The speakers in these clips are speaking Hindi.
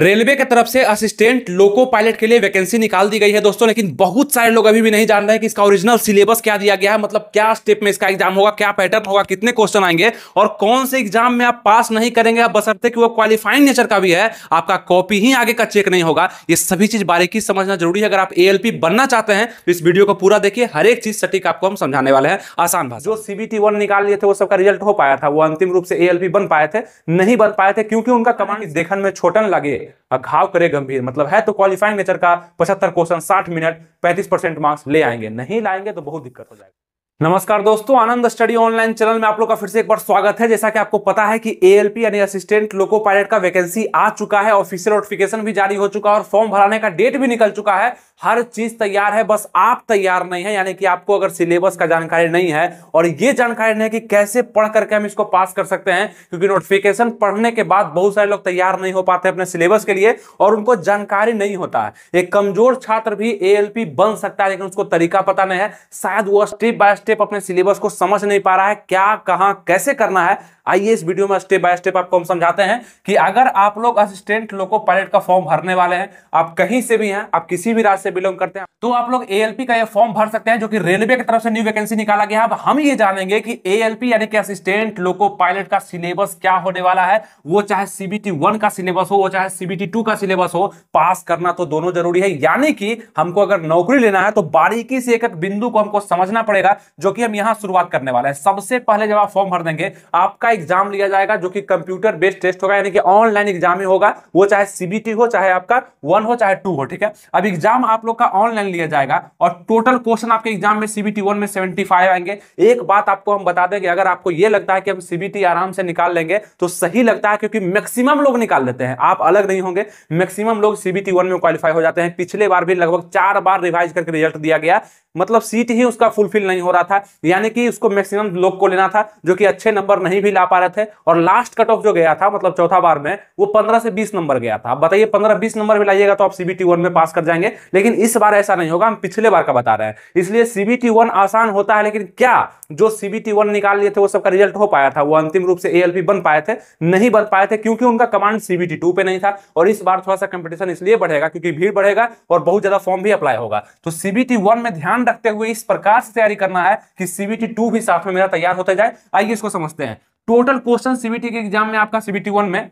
रेलवे की तरफ से असिस्टेंट लोको पायलट के लिए वैकेंसी निकाल दी गई है दोस्तों लेकिन बहुत सारे लोग अभी भी नहीं जान रहे हैं कि इसका ओरिजिनल सिलेबस क्या दिया गया है मतलब क्या स्टेप में इसका एग्जाम होगा क्या पैटर्न होगा कितने क्वेश्चन आएंगे और कौन से एग्जाम में आप पास नहीं करेंगे आप बसरते कि वो क्वालिफाइंग नेचर का भी है आपका कॉपी ही आगे का चेक नहीं होगा ये सभी चीज बारीकी समझना जरूरी है अगर आप ए बनना चाहते हैं तो इस वीडियो को पूरा देखिए हर एक चीज सटीक आपको हम समझाने वाले हैं आसान भाषा जो सीबीटी वन निकाल लिए थे वो सबका रिजल्ट हो पाया था वो अंतिम रूप से ए बन पाए थे नहीं बन पाए थे क्योंकि उनका कमांड देखने में छोटन लगे घाव करे गंभीर मतलब है तो क्वालिफाइंग नेचर का पचहत्तर क्वेश्चन साठ मिनट पैंतीस परसेंट मार्क्स ले आएंगे नहीं लाएंगे तो बहुत दिक्कत हो जाएगी नमस्कार दोस्तों आनंद स्टडी ऑनलाइन चैनल में आप लोग का फिर से एक बार स्वागत है जैसा कि आपको पता है कि एएलपी यानी असिस्टेंट लोको पायलट का वैकेंसी आ चुका है ऑफिशियल नोटिफिकेशन भी जारी हो चुका है और फॉर्म भराने का डेट भी निकल चुका है हर चीज तैयार है बस आप तैयार नहीं है यानी कि आपको अगर सिलेबस का जानकारी नहीं है और ये जानकारी नहीं है कि कैसे पढ़ करके हम इसको पास कर सकते हैं क्योंकि नोटिफिकेशन पढ़ने के बाद बहुत सारे लोग तैयार नहीं हो पाते अपने सिलेबस के लिए और उनको जानकारी नहीं होता है एक कमजोर छात्र भी ए बन सकता है लेकिन उसको तरीका पता नहीं है शायद वो स्टेप बाय स्टेप अपने सिलेबस को समझ नहीं पा रहा है क्या कहाँ कैसे करना है आइए इस वीडियो में स्टेप बाय स्टेप आपको हम समझाते हैं कि अगर आप लोग असिस्टेंट लोको पायलट का फॉर्म भरने वाले हैं आप कहीं से भी हैं आप किसी भी राज्य से बिलोंग करते हैं तो आप लोग एएलपी का ये फॉर्म भर सकते हैं जो कि रेलवे की तरफ से न्यू वैकेंसी निकाला गया है अब हम ये जानेंगे कि एएलपी यानी कि असिस्टेंट लोको पायलट का सिलेबस क्या होने वाला है वो चाहे सीबीटी वन का सिलेबस हो वो चाहे सीबीटी टू का सिलेबस हो पास करना तो दोनों जरूरी है यानी कि हमको अगर नौकरी लेना है तो बारीकी से एक एक बिंदु को हमको समझना पड़ेगा जो कि हम यहां शुरुआत करने वाले हैं सबसे पहले जब आप फॉर्म भर देंगे आपका एग्जाम लिया जाएगा जो कि कंप्यूटर बेस्ड टेस्ट होगा यानी कि ऑनलाइन एग्जाम ही होगा वो चाहे सीबीटी हो चाहे आपका वन हो चाहे टू हो ठीक है अब एग्जाम आप लोग का ऑनलाइन लिया जाएगा और टोटल क्वेश्चन आपके एग्जाम में सीबीटी वन में सेवेंटी आएंगे एक बात आपको हम बता दें कि अगर आपको यह लगता है कि हम सीबीटी आराम से निकाल लेंगे तो सही लगता है क्योंकि मैक्सिमम लोग निकाल लेते हैं आप अलग नहीं होंगे मैक्सिमम लोग सीबीटी वन में क्वालिफाई हो जाते हैं पिछले बार भी लगभग चार बार रिवाइज करके रिजल्ट दिया गया मतलब सीट ही उसका फुलफिल नहीं हो रहा था यानी कि उसको मैक्सिमम लोग को लेना था जो कि अच्छे नंबर नहीं भी ला पा रहे थे और लास्ट कट ऑफ जो गया था मतलब चौथा बार में वो पंद्रह से बीस नंबर गया था बताइए पंद्रह बीस नंबर भी लाइएगा तो आप सीबीटी वन में पास कर जाएंगे लेकिन इस बार ऐसा नहीं होगा हम पिछले बार का बता रहे हैं इसलिए सीबीटी वन आसान होता है लेकिन क्या जो सीबीटी वन निकाल लिए थे वो सबका रिजल्ट हो पाया था वो अंतिम रूप से एएलपी बन पाए थे नहीं बन पाए थे क्योंकि उनका कमांड सीबीटी टू पे नहीं था और इस बार थोड़ा सा कंपटीशन इसलिए बढ़ेगा क्योंकि भीड़ बढ़ेगा और बहुत ज्यादा फॉर्म भी अप्लाई होगा तो सीबीटी वन में ध्यान रखते हुए इस प्रकार से तैयारी करना है कि सीबीटी टू भी साथ में मेरा तैयार होता जाए आइए इसको समझते हैं टोटल क्वेश्चन सीबीटी के एग्जाम में आपका सीबीटी वन में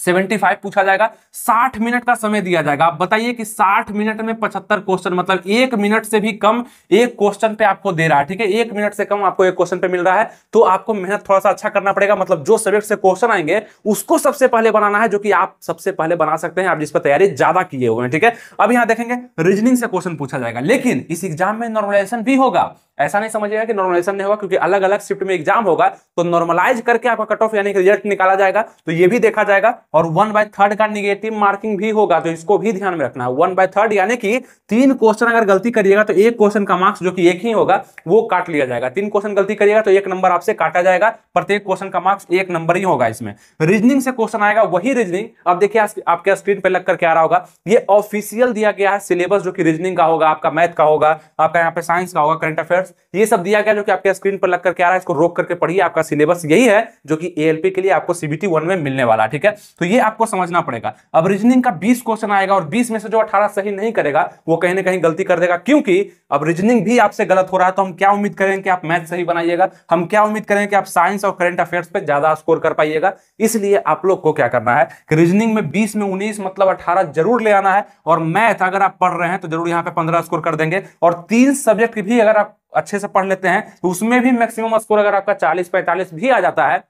75 पूछा जाएगा 60 मिनट का समय दिया जाएगा आप बताइए कि 60 मिनट में 75 क्वेश्चन मतलब एक मिनट से भी कम एक क्वेश्चन पे आपको दे रहा है ठीक है एक मिनट से कम आपको एक क्वेश्चन पे मिल रहा है तो आपको मेहनत थोड़ा सा अच्छा करना पड़ेगा मतलब जो सब्जेक्ट से क्वेश्चन आएंगे उसको सबसे पहले बनाना है जो कि आप सबसे पहले बना सकते हैं आप जिस पर तैयारी ज्यादा किए हुए हैं ठीक है अब यहां देखेंगे रीजनिंग से क्वेश्चन पूछा जाएगा लेकिन इस एग्जाम में नॉर्मलाइजेशन भी होगा ऐसा नहीं समझिएगा कि नॉर्मलाइजेशन नहीं होगा क्योंकि अलग अलग शिफ्ट में एग्जाम होगा तो नॉर्मलाइज करके आपका कट ऑफ यानी रिजल्ट निकाला जाएगा तो ये भी देखा जाएगा और वन बाय थर्ड का निगेटिव मार्किंग भी होगा तो इसको भी ध्यान में रखना है वन बाय थर्ड यानी कि तीन क्वेश्चन अगर गलती करिएगा तो एक क्वेश्चन का मार्क्स जो कि एक ही होगा वो काट लिया जाएगा तीन क्वेश्चन गलती करिएगा तो एक नंबर आपसे काटा जाएगा प्रत्येक क्वेश्चन का मार्क्स एक नंबर ही होगा इसमें रीजनिंग से क्वेश्चन आएगा वही रीजनिंग अब देखिए आपके स्क्रीन पर लग करके आ रहा होगा ये ऑफिशियल दिया गया है सिलेबस जो कि रीजनिंग का होगा आपका मैथ का होगा आपका यहाँ पे साइंस का होगा करंट अफेयर ये सब दिया गया जो कि आपके स्क्रीन पर लग करके आ रहा है इसको रोक करके पढ़िए आपका सिलेबस यही है जो कि एएलपी के लिए आपको सीबीटी वन में मिलने वाला ठीक है तो ये आपको समझना पड़ेगा अब रीजनिंग का बीस क्वेश्चन आएगा और बीस में से जो अठारह सही नहीं करेगा वो कहीं ना कहीं गलती कर देगा क्योंकि अब रीजनिंग भी आपसे गलत हो रहा है तो हम क्या उम्मीद करें कि आप मैथ सही बनाइएगा हम क्या उम्मीद करें कि आप साइंस और करंट अफेयर्स पर ज्यादा स्कोर कर पाइएगा इसलिए आप लोग को क्या करना है कि रीजनिंग में बीस में उन्नीस मतलब अठारह जरूर ले आना है और मैथ अगर आप पढ़ रहे हैं तो जरूर यहाँ पे पंद्रह स्कोर कर देंगे और तीन सब्जेक्ट भी अगर आप अच्छे से पढ़ लेते हैं तो उसमें भी मैक्सिमम स्कोर अगर आपका चालीस पैंतालीस भी आ जाता है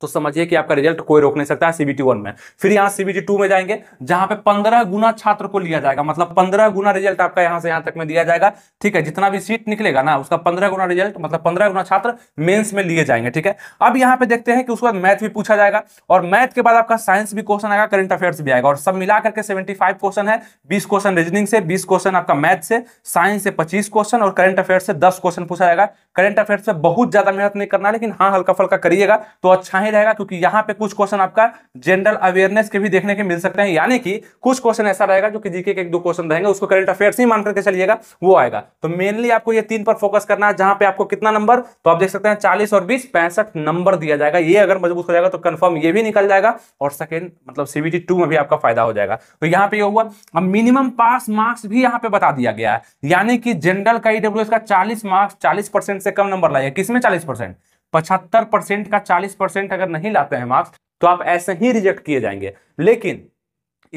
तो समझिए कि आपका रिजल्ट कोई रोक नहीं सकता है सीबीटी वन में फिर यहाँ सीबीटी टू में जाएंगे जहां पे पंद्रह गुना छात्र को लिया जाएगा मतलब पंद्रह गुना रिजल्ट आपका यहाँ से यहां तक में दिया जाएगा ठीक है जितना भी सीट निकलेगा ना उसका पंद्रह गुना रिजल्ट मतलब पंद्रह गुना छात्र मेन्स में लिए जाएंगे ठीक है अब यहाँ पे देखते हैं कि उसके बाद मैथ भी पूछा जाएगा और मैथ के बाद आपका साइंस भी क्वेश्चन आएगा करंट अफेयर्स भी आएगा और सब मिला करके सेवेंटी क्वेश्चन है बीस क्वेश्चन रीजनिंग से बीस क्वेश्चन आपका मैथ से साइंस से पच्चीस क्वेश्चन और करंट अफेयर से दस क्वेश्चन पूछा जाएगा करंट अफेयर से बहुत ज्यादा मेहनत नहीं करना लेकिन हाँ हल्का फल्का करिएगा तो अच्छा ही रहेगा क्योंकि यहाँ पे कुछ क्वेश्चन आपका जनरल अवेयरनेस के भी देखने के मिल सकते हैं यानी कि कुछ क्वेश्चन ऐसा रहेगा जो कि जीके के एक दो क्वेश्चन रहेंगे उसको करंट अफेयर्स ही मान करके चलिएगा वो आएगा तो मेनली आपको ये तीन पर फोकस करना है जहां पे आपको कितना नंबर तो आप देख सकते हैं चालीस और बीस पैंसठ नंबर दिया जाएगा ये अगर मजबूत हो जाएगा तो कन्फर्म ये भी निकल जाएगा और सेकेंड मतलब सीबीटी टू में भी आपका फायदा हो जाएगा तो यहाँ पे हुआ अब मिनिमम पास मार्क्स भी यहाँ पे बता दिया गया है यानी कि जनरल का ईडब्ल्यू का चालीस मार्क्स चालीस से कम नंबर लाइए किसमें चालीस पचहत्तर परसेंट का चालीस परसेंट अगर नहीं लाते हैं मार्क्स तो आप ऐसे ही रिजेक्ट किए जाएंगे लेकिन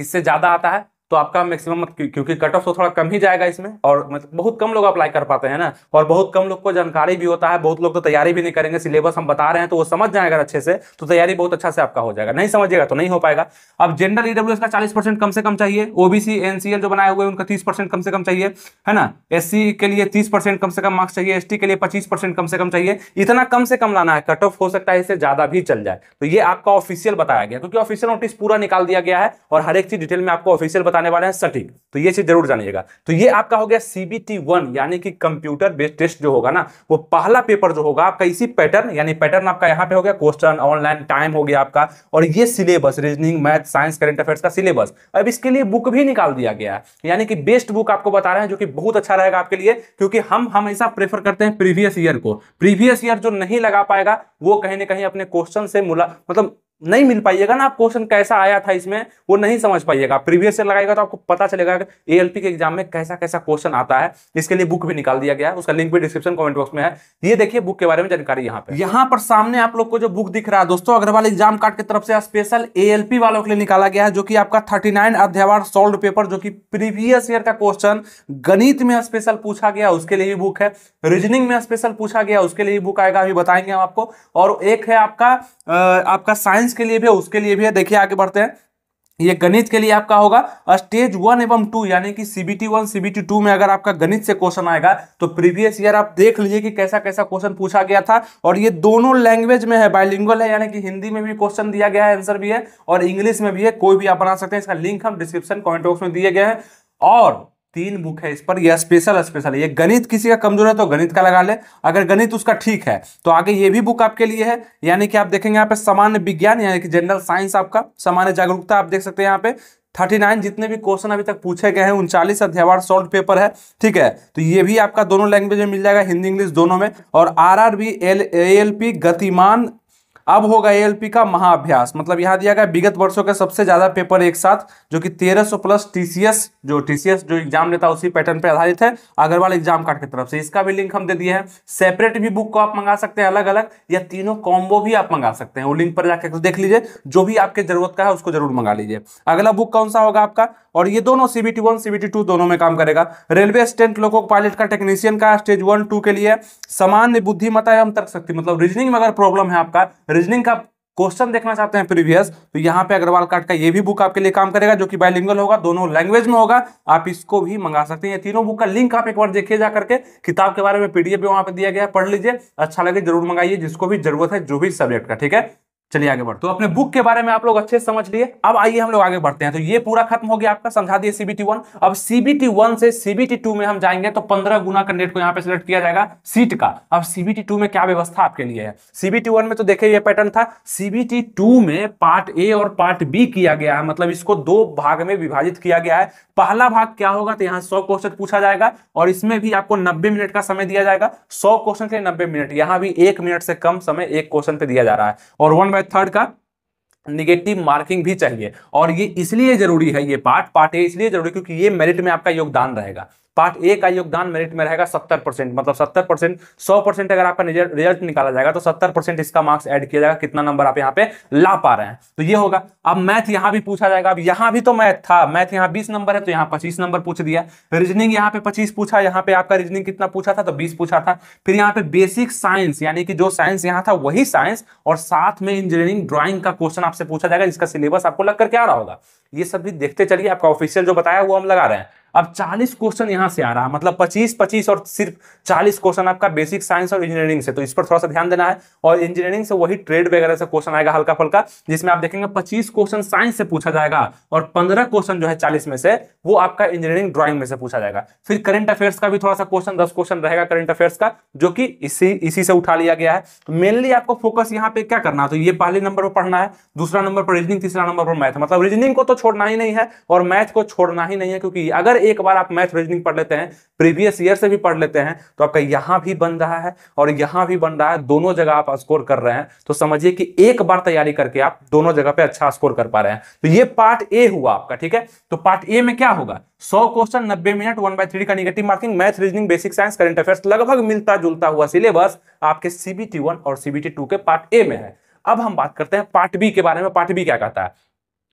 इससे ज्यादा आता है तो आपका मैक्सिमम क्योंकि कट ऑफ तो थोड़ा कम ही जाएगा इसमें और मतलब बहुत कम लोग अप्लाई कर पाते हैं ना और बहुत कम लोग को जानकारी भी होता है बहुत लोग तो तैयारी भी नहीं करेंगे सिलेबस हम बता रहे हैं तो वो समझ जाएगा अच्छे से तो तैयारी बहुत अच्छा से आपका हो जाएगा नहीं समझिएगा तो नहीं हो पाएगा अब जेंडर ईडब्ल्यू का चालीस कम से कम चाहिए ओबीसी एनसीएल जो बनाए हुए उनका तीस कम से कम चाहिए है ना एस के लिए तीस कम से कम मार्क्स चाहिए एस के लिए पच्चीस कम से कम चाहिए इतना कम से कम लाना है कट ऑफ हो सकता है इससे ज्यादा भी चल जाए तो ये आपका ऑफिशियल बताया गया क्योंकि ऑफिशियल नोटिस पूरा निकाल दिया गया है और हर एक चीज डिटेल में आपको ऑफिशियल बताया बताने वाले हैं सटीक तो ये चीज जरूर जानिएगा तो ये आपका हो गया सीबीटी वन यानी कि कंप्यूटर बेस्ड टेस्ट जो होगा ना वो पहला पेपर जो होगा आपका इसी पैटर्न यानी पैटर्न आपका यहाँ पे हो गया क्वेश्चन ऑनलाइन टाइम हो गया आपका और ये syllabus reasoning math science current affairs का सिलेबस अब इसके लिए बुक भी निकाल दिया गया है यानी कि बेस्ट बुक आपको बता रहे हैं जो कि बहुत अच्छा रहेगा आपके लिए क्योंकि हम हमेशा प्रेफर करते हैं प्रीवियस ईयर को प्रीवियस ईयर जो नहीं लगा पाएगा वो कहीं ना कहीं अपने क्वेश्चन से मुला मतलब नहीं मिल पाइएगा ना आप क्वेश्चन कैसा आया था इसमें वो नहीं समझ पाइएगा प्रीवियस ईयर लगाएगा तो आपको पता चलेगा कि एएलपी के एग्जाम में कैसा कैसा क्वेश्चन आता है इसके लिए बुक भी निकाल दिया गया है उसका लिंक भी डिस्क्रिप्शन कमेंट बॉक्स में है ये देखिए बुक के बारे में जानकारी यहाँ पे यहाँ पर सामने आप लोग को जो बुक दिख रहा है दोस्तों अग्रवाल एग्जाम कार्ड की तरफ से स्पेशल ए वालों के लिए निकाला गया है जो कि आपका थर्टी नाइन अध्यावार पेपर जो कि प्रीवियस ईयर का क्वेश्चन गणित में स्पेशल पूछा गया उसके लिए भी बुक है रीजनिंग में स्पेशल पूछा गया उसके लिए भी बुक आएगा अभी बताएंगे हम आपको और एक है आपका आपका साइंस साइंस के लिए भी है उसके लिए भी है देखिए आगे बढ़ते हैं ये गणित के लिए आपका होगा स्टेज वन एवं टू यानी कि सीबीटी वन सीबीटी टू में अगर आपका गणित से क्वेश्चन आएगा तो प्रीवियस ईयर आप देख लीजिए कि कैसा कैसा क्वेश्चन पूछा गया था और ये दोनों लैंग्वेज में है बाइलिंगुअल है यानी कि हिंदी में भी क्वेश्चन दिया गया है आंसर भी है और इंग्लिश में भी है कोई भी आप बना सकते हैं इसका लिंक हम डिस्क्रिप्शन कॉमेंट बॉक्स में दिए गए हैं और तीन बुक है इस पर यह स्पेशल स्पेशल ये गणित किसी का कमजोर है तो गणित का लगा ले अगर गणित उसका ठीक है तो आगे ये भी बुक आपके लिए है यानी कि आप देखेंगे यहाँ पे सामान्य विज्ञान यानी कि जनरल साइंस आपका सामान्य जागरूकता आप देख सकते हैं यहाँ पे थर्टी नाइन जितने भी क्वेश्चन अभी तक पूछे गए हैं उनचालीस अध्यावार सॉल्व पेपर है ठीक है तो ये भी आपका दोनों लैंग्वेज में मिल जाएगा हिंदी इंग्लिश दोनों में और R R B L L P गतिमान अब होगा ए का महाअभ्यास मतलब यहाँ दिया गया विगत वर्षों का सबसे ज्यादा पेपर एक साथ जो कि 1300 प्लस टीसीएस जो टीसीएस जो एग्जाम लेता उसी पैटर्न पे आधारित है अग्रवाल एग्जाम कार्ड की तरफ से इसका भी लिंक हम दे दिए हैं सेपरेट भी बुक को आप मंगा सकते हैं अलग अलग या तीनों कॉम्बो भी आप मंगा सकते हैं वो लिंक पर जाकर देख लीजिए जो भी आपके जरूरत का है उसको जरूर मंगा लीजिए अगला बुक कौन सा होगा आपका और ये दोनों सीबीटी वन सीबीटी टू दोनों में काम करेगा रेलवे असिस्टेंट को पायलट का टेक्नीशियन का स्टेज वन टू के लिए सामान्य बुद्धिमता एवं तर्क शक्ति मतलब रीजनिंग में अगर प्रॉब्लम है आपका रीजनिंग का क्वेश्चन देखना चाहते हैं प्रीवियस तो यहाँ पे अग्रवाल कार्ड का ये भी बुक आपके लिए काम करेगा जो कि बायलिंगल होगा दोनों लैंग्वेज में होगा आप इसको भी मंगा सकते हैं ये तीनों बुक का लिंक आप एक बार देखिए जा करके किताब के बारे में पीडीएफ भी वहां पे दिया गया पढ़ लीजिए अच्छा लगे जरूर मंगाइए जिसको भी जरूरत है जो भी सब्जेक्ट का ठीक है चलिए आगे बढ़ते तो अपने बुक के बारे में आप लोग अच्छे से समझ लिए अब आइए हम लोग आगे बढ़ते हैं तो ये पूरा खत्म हो गया आपका समझा दिए सीबीटी वन अब सीबीटी वन से सीबीटी टू में हम जाएंगे तो पंद्रह गुना कैंडिडेट को यहाँ पे सिलेक्ट किया जाएगा सीट का अब सीबीटी टू में क्या व्यवस्था आपके लिए है सीबीटी वन में तो देखिए ये पैटर्न था सीबीटी टू में पार्ट ए और पार्ट बी किया गया है मतलब इसको दो भाग में विभाजित किया गया है पहला भाग क्या होगा तो यहाँ सौ क्वेश्चन पूछा जाएगा और इसमें भी आपको नब्बे मिनट का समय दिया जाएगा सौ क्वेश्चन के लिए नब्बे मिनट यहाँ भी एक मिनट से कम समय एक क्वेश्चन पे दिया जा रहा है और वन बाय थर्ड का निगेटिव मार्किंग भी चाहिए और ये इसलिए जरूरी है ये पार्ट पार्ट ए इसलिए जरूरी क्योंकि ये मेरिट में आपका योगदान रहेगा पार्ट ए का योगदान मेरिट में रहेगा सत्तर परसेंट मतलब सत्तर परसेंट सौ परसेंट अगर आपका रिजल्ट निकाला जाएगा तो सत्तर परसेंट इसका मार्क्स ऐड किया जाएगा कितना नंबर आप यहाँ पे ला पा रहे हैं तो ये होगा अब मैथ यहाँ भी पूछा जाएगा अब यहाँ भी तो मैथ था मैथ यहाँ बीस नंबर है तो यहाँ पच्चीस नंबर पूछ दिया रीजनिंग यहाँ पे पच्चीस पूछा यहाँ पे आपका रीजनिंग कितना पूछा था तो बीस पूछा था फिर यहाँ पे बेसिक साइंस यानी कि जो साइंस यहाँ था वही साइंस और साथ में इंजीनियरिंग ड्रॉइंग का क्वेश्चन आपसे पूछा जाएगा जिसका सिलेबस आपको लग करके आ रहा होगा ये सब भी देखते चलिए आपका ऑफिशियल जो बताया वो हम लगा रहे हैं अब 40 क्वेश्चन यहां से आ रहा है मतलब 25 25 और सिर्फ 40 क्वेश्चन आपका बेसिक साइंस और इंजीनियरिंग से तो इस पर थोड़ा सा ध्यान देना है और इंजीनियरिंग से वही ट्रेड वगैरह से क्वेश्चन आएगा हल्का फुल्का जिसमें आप देखेंगे 25 क्वेश्चन साइंस से पूछा जाएगा और 15 क्वेश्चन जो है चालीस में से वो आपका इंजीनियरिंग ड्रॉइंग में से पूछा जाएगा फिर करंट अफेयर्स का भी थोड़ा सा क्वेश्चन दस क्वेश्चन रहेगा करंट अफेयर्स का जो कि इसी इसी से उठा लिया गया है मेनली तो आपको फोकस यहाँ पे क्या करना है तो ये पहले नंबर पर पढ़ना है दूसरा नंबर पर रीजनिंग तीसरा नंबर पर मैथ मतलब रीजनिंग को तो छोड़ना ही नहीं है और मैथ को छोड़ना ही नहीं है क्योंकि अगर एक बार आप मैथ रीजनिंग पढ़ लेते हैं प्रीवियस ईयर से भी पढ़ लेते हैं तो आपका यहां भी बन रहा है और यहां भी बन रहा है दोनों जगह आप स्कोर कर रहे हैं तो समझिए कि एक बार तैयारी करके आप दोनों जगह पे अच्छा स्कोर कर पा रहे हैं तो ये पार्ट ए हुआ आपका ठीक है तो पार्ट ए में क्या होगा सौ क्वेश्चन नब्बे मिनट वन बाई थ्री का negative marking math reasoning basic science current affairs लगभग मिलता जुलता हुआ सिलेबस आपके सीबीटी वन और सीबीटी टू के पार्ट ए में है अब हम बात करते हैं पार्ट बी के बारे में पार्ट बी क्या कहता है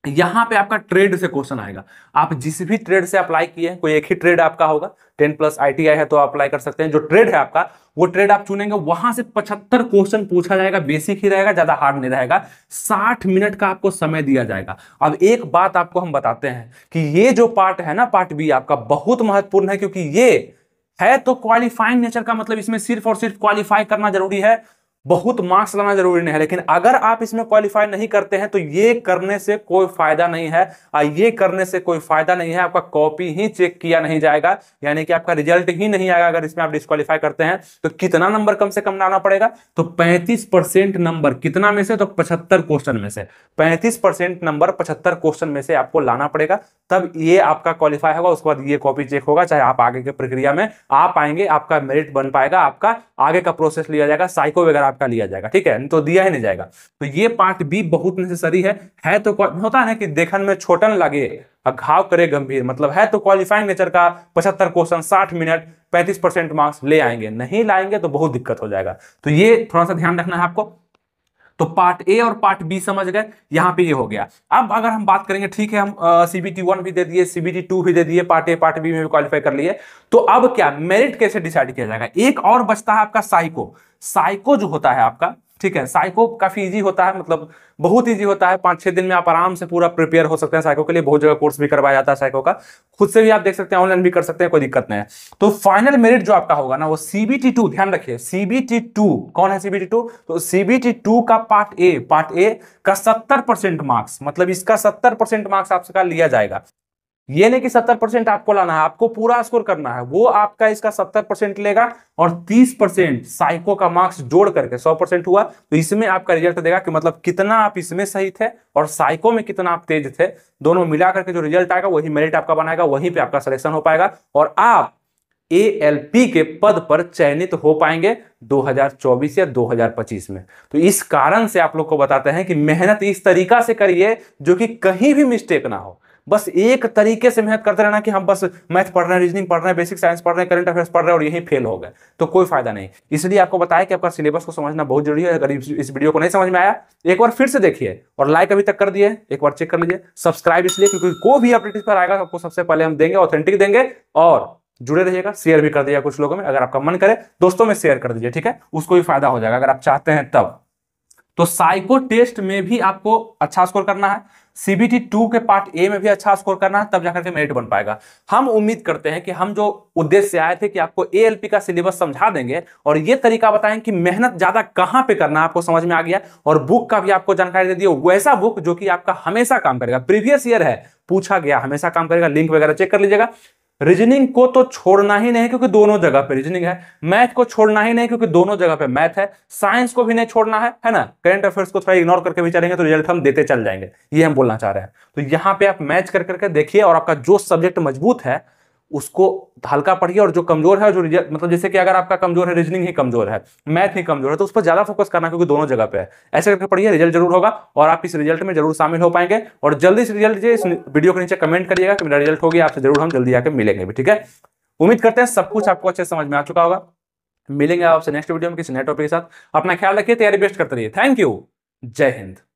यहां पे आपका ट्रेड से क्वेश्चन आएगा आप जिस भी ट्रेड से अप्लाई किए हैं कोई एक ही ट्रेड आपका होगा टेन प्लस आईटीआई है तो आप अप्लाई कर सकते हैं जो ट्रेड है आपका वो ट्रेड आप चुनेंगे वहां से पचहत्तर क्वेश्चन पूछा जाएगा बेसिक ही रहेगा ज्यादा हार्ड नहीं रहेगा साठ मिनट का आपको समय दिया जाएगा अब एक बात आपको हम बताते हैं कि ये जो पार्ट है ना पार्ट बी आपका बहुत महत्वपूर्ण है क्योंकि ये है तो क्वालिफाइंग नेचर का मतलब इसमें सिर्फ और सिर्फ क्वालिफाई करना जरूरी है बहुत मार्क्स लाना जरूरी नहीं है लेकिन अगर आप इसमें क्वालिफाई नहीं करते हैं तो ये करने से कोई फायदा नहीं है और ये करने से कोई फायदा नहीं है आपका कॉपी ही चेक किया नहीं जाएगा यानी कि आपका रिजल्ट ही नहीं आएगा अगर इसमें आप डिस्कालीफाई करते हैं तो कितना नंबर कम से कम लाना पड़ेगा तो पैंतीस नंबर कितना में से तो पचहत्तर क्वेश्चन में से पैंतीस नंबर पचहत्तर क्वेश्चन में से आपको लाना पड़ेगा तब ये आपका क्वालिफाई होगा उसके बाद ये कॉपी चेक होगा चाहे आप आगे की प्रक्रिया में आप आएंगे आपका मेरिट बन पाएगा आपका आगे का प्रोसेस लिया जाएगा साइको वगैरह आपका लिया जाएगा ठीक है तो दिया ही नहीं जाएगा तो ये पार्ट भी बहुत नेसेसरी है है तो होता है कि देखन में छोटन लगे घाव करे गंभीर मतलब है तो क्वालिफाइंग नेचर का पचहत्तर क्वेश्चन साठ मिनट पैंतीस परसेंट मार्क्स ले आएंगे नहीं लाएंगे तो बहुत दिक्कत हो जाएगा तो ये थोड़ा सा ध्यान रखना है आपको तो पार्ट ए और पार्ट बी समझ गए यहाँ पे ये हो गया अब अगर हम बात करेंगे ठीक है हम सीबीटी वन भी दे दिए सीबीटी टू भी दे दिए पार्ट ए पार्ट बी में भी क्वालिफाई कर लिए तो अब क्या मेरिट कैसे डिसाइड किया जाएगा एक और बचता है आपका साइको साइको जो होता है आपका ठीक है साइको काफी इजी होता है मतलब बहुत इजी होता है पांच छह दिन में आप आराम से पूरा प्रिपेयर हो सकते हैं साइको के लिए बहुत जगह कोर्स भी करवाया जाता है साइको का खुद से भी आप देख सकते हैं ऑनलाइन भी कर सकते हैं कोई दिक्कत नहीं है तो फाइनल मेरिट जो आपका होगा ना वो सीबीटी टू ध्यान रखिए सीबीटी टू कौन है सीबीटी टू तो सीबीटी टू का पार्ट ए पार्ट ए का सत्तर परसेंट मार्क्स मतलब इसका सत्तर परसेंट मार्क्स आपसे लिया जाएगा ये नहीं कि सत्तर परसेंट आपको लाना है आपको पूरा स्कोर करना है वो आपका इसका सत्तर परसेंट लेगा और तीस परसेंट साइको का मार्क्स जोड़ करके सौ परसेंट हुआ तो इसमें आपका रिजल्ट देगा कि मतलब कितना आप इसमें सही थे और साइको में कितना आप तेज थे दोनों मिला करके जो रिजल्ट आएगा वही मेरिट आपका बनाएगा वहीं पर आपका सिलेक्शन हो पाएगा और आप ए के पद पर चयनित हो पाएंगे 2024 या 2025 में तो इस कारण से आप लोग को बताते हैं कि मेहनत इस तरीका से करिए जो कि कहीं भी मिस्टेक ना हो बस एक तरीके से मेहनत करते रहना कि हम बस मैथ पढ़ रहे हैं रीजनिंग पढ़ रहे हैं बेसिक साइंस पढ़ रहे हैं करंट अफेयर्स पढ़ रहे हैं और यहीं फेल हो गए तो कोई फायदा नहीं इसलिए आपको बताया कि आपका सिलेबस को समझना बहुत जरूरी है अगर इस वीडियो को नहीं समझ में आया एक बार फिर से देखिए और लाइक अभी तक कर दिए एक बार चेक कर लीजिए सब्सक्राइब इसलिए क्योंकि कोई भी अपडेट इस पर आएगा आपको सबसे पहले हम देंगे ऑथेंटिक देंगे और जुड़े रहिएगा शेयर भी कर दिया कुछ लोगों में अगर आपका मन करे दोस्तों में शेयर कर दीजिए ठीक है उसको भी फायदा हो जाएगा अगर आप चाहते हैं तब तो साइको टेस्ट में भी आपको अच्छा स्कोर करना है सीबीटी टू के पार्ट ए में भी अच्छा स्कोर करना है तब जाकर के मेरिट बन पाएगा हम उम्मीद करते हैं कि हम जो उद्देश्य से आए थे कि आपको ए का सिलेबस समझा देंगे और ये तरीका बताएं कि मेहनत ज्यादा कहाँ पे करना आपको समझ में आ गया और बुक का भी आपको जानकारी दे दी वैसा बुक जो कि आपका हमेशा काम करेगा प्रीवियस ईयर है पूछा गया हमेशा काम करेगा लिंक वगैरह चेक कर लीजिएगा रीजनिंग को तो छोड़ना ही नहीं क्योंकि दोनों जगह पे रीजनिंग है मैथ को छोड़ना ही नहीं क्योंकि दोनों जगह पे मैथ है साइंस को भी नहीं छोड़ना है है ना करंट अफेयर्स को थोड़ा इग्नोर करके भी चलेंगे तो रिजल्ट हम देते चल जाएंगे ये हम बोलना चाह रहे हैं तो यहाँ पे आप मैच कर करके देखिए और आपका जो सब्जेक्ट मजबूत है उसको हल्का पढ़िए और जो कमजोर है जो मतलब जैसे कि अगर आपका कमजोर है रीजनिंग ही कमजोर है मैथ ही कमजोर है तो उस पर ज्यादा फोकस करना क्योंकि दोनों जगह पे है ऐसे करके पढ़िए रिजल्ट जरूर होगा और आप इस रिजल्ट में जरूर शामिल हो पाएंगे और जल्दी से रिजल्ट इस वीडियो के नीचे कमेंट करिएगा कि मेरा रिजल्ट होगी आपसे जरूर हम जल्दी आकर मिलेंगे भी ठीक है उम्मीद करते हैं सब कुछ आपको अच्छे समझ में आ चुका होगा मिलेंगे आपसे नेक्स्ट वीडियो में किसी नए टॉपिक के साथ अपना ख्याल रखिए तैयारी बेस्ट करते रहिए थैंक यू जय हिंद